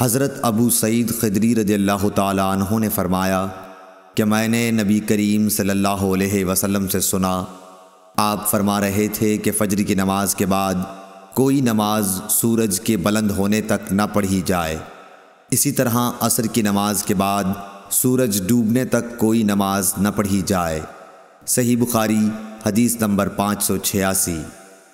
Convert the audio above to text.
हज़रत अबू सईद खदरी रदी अल्लाह ने फरमाया कि मैंने नबी करीम सल्लल्लाहु अलैहि वसल्लम से सुना आप फरमा रहे थे कि फ़जर की नमाज के बाद कोई नमाज सूरज के बुलंद होने तक न पढ़ी जाए इसी तरह असर की नमाज के बाद सूरज डूबने तक कोई नमाज न पढ़ी जाए सही बुखारी हदीस नंबर पाँच सौ छियासी